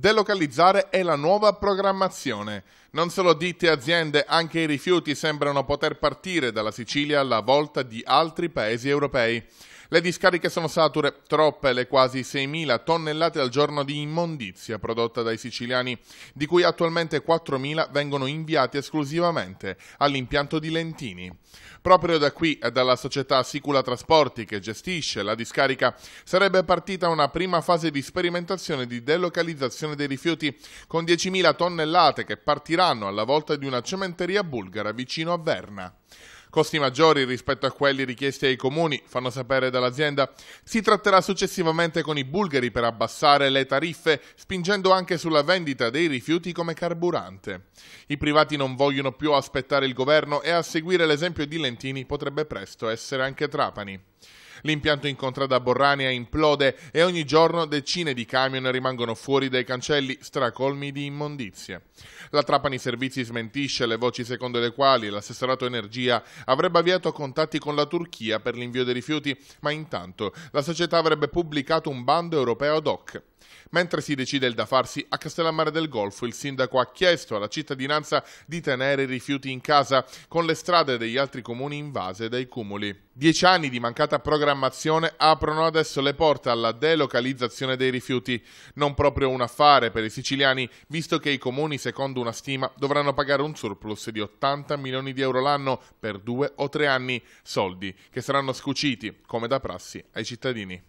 Delocalizzare è la nuova programmazione. Non solo ditte e aziende, anche i rifiuti sembrano poter partire dalla Sicilia alla volta di altri paesi europei. Le discariche sono sature, troppe le quasi 6.000 tonnellate al giorno di immondizia prodotta dai siciliani, di cui attualmente 4.000 vengono inviate esclusivamente all'impianto di Lentini. Proprio da qui e dalla società Sicula Trasporti che gestisce la discarica sarebbe partita una prima fase di sperimentazione di delocalizzazione dei rifiuti con 10.000 tonnellate che partiranno alla volta di una cementeria bulgara vicino a Verna costi maggiori rispetto a quelli richiesti ai comuni, fanno sapere dall'azienda. Si tratterà successivamente con i bulgari per abbassare le tariffe, spingendo anche sulla vendita dei rifiuti come carburante. I privati non vogliono più aspettare il governo e a seguire l'esempio di Lentini potrebbe presto essere anche Trapani. L'impianto in contrada Borrania implode e ogni giorno decine di camion rimangono fuori dai cancelli stracolmi di immondizie. La Trapani Servizi smentisce le voci secondo le quali l'assessorato Energia avrebbe avviato contatti con la Turchia per l'invio dei rifiuti, ma intanto la società avrebbe pubblicato un bando europeo ad hoc. Mentre si decide il da farsi, a Castellammare del Golfo il sindaco ha chiesto alla cittadinanza di tenere i rifiuti in casa, con le strade degli altri comuni invase dai cumuli. Dieci anni di mancata programmazione aprono adesso le porte alla delocalizzazione dei rifiuti. Non proprio un affare per i siciliani, visto che i comuni, secondo una stima, dovranno pagare un surplus di 80 milioni di euro l'anno per due o tre anni, soldi che saranno scuciti, come da prassi, ai cittadini.